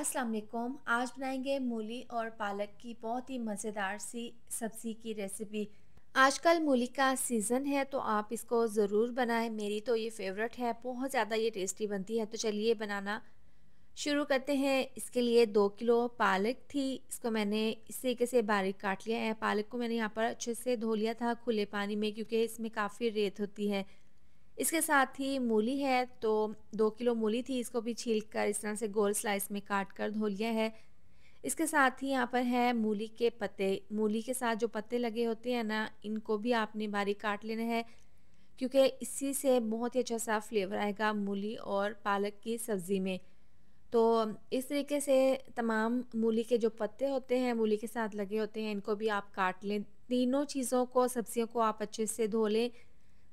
वालेकुम आज बनाएंगे मूली और पालक की बहुत ही मज़ेदार सी सब्ज़ी की रेसिपी आजकल मूली का सीज़न है तो आप इसको ज़रूर बनाएं मेरी तो ये फेवरेट है बहुत ज़्यादा ये टेस्टी बनती है तो चलिए बनाना शुरू करते हैं इसके लिए दो किलो पालक थी इसको मैंने इस तरीके से बारीक काट लिया है पालक को मैंने यहाँ पर अच्छे से धो लिया था खुले पानी में क्योंकि इसमें काफ़ी रेत होती है इसके साथ ही मूली है तो दो किलो मूली थी इसको भी छील कर इस तरह से गोल स्लाइस में काट कर धो लिया है इसके साथ ही यहाँ पर है मूली के पत्ते मूली के साथ जो पत्ते लगे होते हैं ना इनको भी आपने बारीक काट लेना है क्योंकि इसी से बहुत ही अच्छा सा फ्लेवर आएगा मूली और पालक की सब्ज़ी में तो इस तरीके से तमाम मूली के जो पत्ते होते हैं मूली के साथ लगे होते हैं इनको भी आप काट लें तीनों चीज़ों को सब्जियों को आप अच्छे से धो लें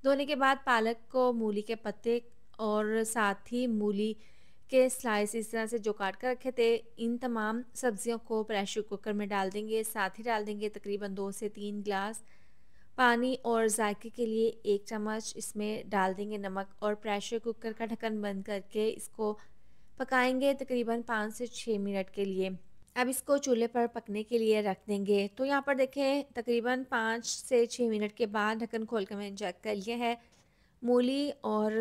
धोने के बाद पालक को मूली के पत्ते और साथ ही मूली के स्लाइस इस तरह से जो काट कर रखे थे इन तमाम सब्जियों को प्रेशर कुकर में डाल देंगे साथ ही डाल देंगे तकरीबन दो से तीन गिलास पानी और जायके के लिए एक चम्मच इसमें डाल देंगे नमक और प्रेशर कुकर का ढक्कन बंद करके इसको पकाएंगे तकरीबन पाँच से छः मिनट के लिए अब इसको चूल्हे पर पकने के लिए रख देंगे तो यहाँ पर देखें तकरीबन पाँच से छः मिनट के बाद ढक्कन खोल कर मैंने चेक कर लिया है मूली और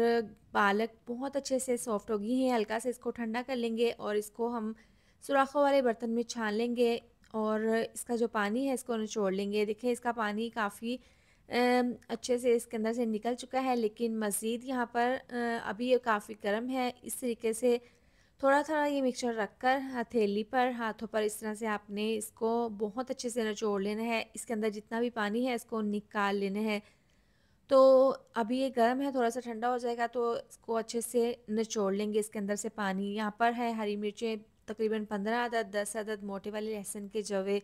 पालक बहुत अच्छे से सॉफ्ट हो गई हैं हल्का से इसको ठंडा कर लेंगे और इसको हम सुराखों वाले बर्तन में छान लेंगे और इसका जो पानी है इसको निचोड़ लेंगे देखें इसका पानी काफ़ी अच्छे से इसके अंदर से निकल चुका है लेकिन मज़ीद यहाँ पर अभी ये काफ़ी गर्म है इस तरीके से थोड़ा थोड़ा ये मिक्सचर रखकर हथेली पर हाथों पर इस तरह से आपने इसको बहुत अच्छे से नचोड़ लेना है इसके अंदर जितना भी पानी है इसको निकाल लेना है तो अभी ये गर्म है थोड़ा सा ठंडा हो जाएगा तो इसको अच्छे से निचोड़ लेंगे इसके अंदर से पानी यहाँ पर है हरी मिर्चें तकरीबन पंद्रह अदद दस अदद मोटे वाले लहसुन के जवे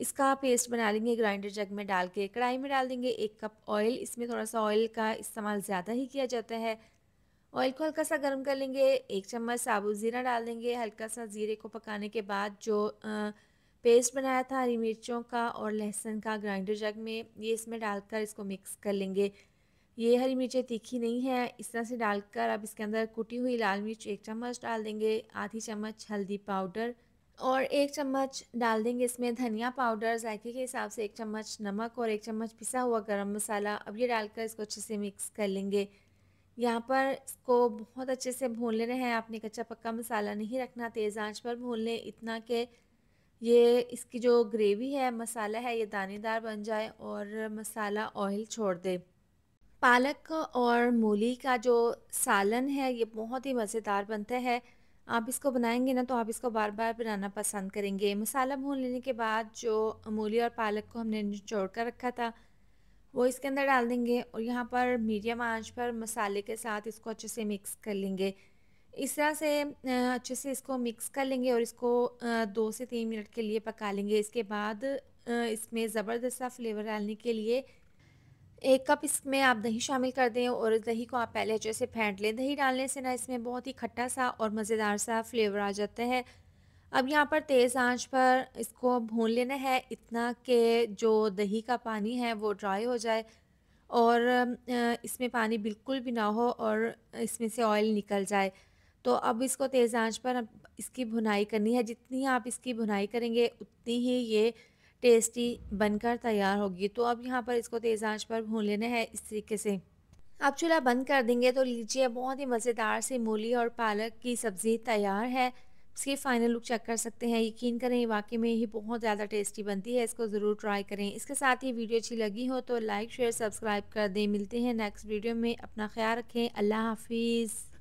इसका पेस्ट बना लेंगे ग्राइंडर जग में डाल के कढ़ाई में डाल देंगे एक कप ऑयल इसमें थोड़ा सा ऑयल का इस्तेमाल ज़्यादा ही किया जाता है ऑयल को हल्का सा गर्म कर लेंगे एक चम्मच साबुत ज़ीरा डाल देंगे हल्का सा ज़ीरे को पकाने के बाद जो आ, पेस्ट बनाया था हरी मिर्चों का और लहसुन का ग्राइंडर जग में ये इसमें डालकर इसको मिक्स कर लेंगे ये हरी मिर्चें तीखी नहीं है इस तरह से डालकर अब इसके अंदर कुटी हुई लाल मिर्च एक चम्मच डाल देंगे आधी चम्मच हल्दी पाउडर और एक चम्मच डाल देंगे इसमें धनिया पाउडर जायके के हिसाब से एक चम्मच नमक और एक चम्मच पिसा हुआ गरम मसाला अब ये डालकर इसको अच्छे से मिक्स कर लेंगे यहाँ पर इसको बहुत अच्छे से भून लेना है आपने कच्चा पक्का मसाला नहीं रखना तेज़ आंच पर भून लें इतना कि ये इसकी जो ग्रेवी है मसाला है ये दानेदार बन जाए और मसाला ऑयल छोड़ दे पालक और मूली का जो सालन है ये बहुत ही मज़ेदार बनता है आप इसको बनाएंगे ना तो आप इसको बार बार बनाना पसंद करेंगे मसाला भून लेने के बाद जो मूली और पालक को हमने निचोड़ कर रखा था वो इसके अंदर डाल देंगे और यहाँ पर मीडियम आंच पर मसाले के साथ इसको अच्छे से मिक्स कर लेंगे इस तरह से अच्छे से इसको मिक्स कर लेंगे और इसको दो से तीन मिनट के लिए पका लेंगे इसके बाद इसमें ज़बरदस्त सा फ्लेवर डालने के लिए एक कप इसमें आप दही शामिल कर दें और दही को आप पहले अच्छे से फेंट लें दही डालने से ना इसमें बहुत ही खट्टा सा और मज़ेदार सा फ्लेवर आ जाता है अब यहाँ पर तेज़ आंच पर इसको भून लेना है इतना कि जो दही का पानी है वो ड्राई हो जाए और इसमें पानी बिल्कुल भी ना हो और इसमें से ऑयल निकल जाए तो अब इसको तेज़ आंच पर इसकी भुनाई करनी है जितनी आप इसकी भुनाई करेंगे उतनी ही ये टेस्टी बनकर तैयार होगी तो अब यहाँ पर इसको तेज़ आंच पर भून लेना है इस तरीके से आप चूल्हा बंद कर देंगे तो लीजिए बहुत ही मज़ेदार सी मूली और पालक की सब्ज़ी तैयार है इसके फाइनल लुक चेक कर सकते हैं यकीन करें ये वाकई में ही बहुत ज़्यादा टेस्टी बनती है इसको ज़रूर ट्राई करें इसके साथ ही वीडियो अच्छी लगी हो तो लाइक शेयर सब्सक्राइब कर दें मिलते हैं नेक्स्ट वीडियो में अपना ख्याल रखें अल्लाह हाफिज़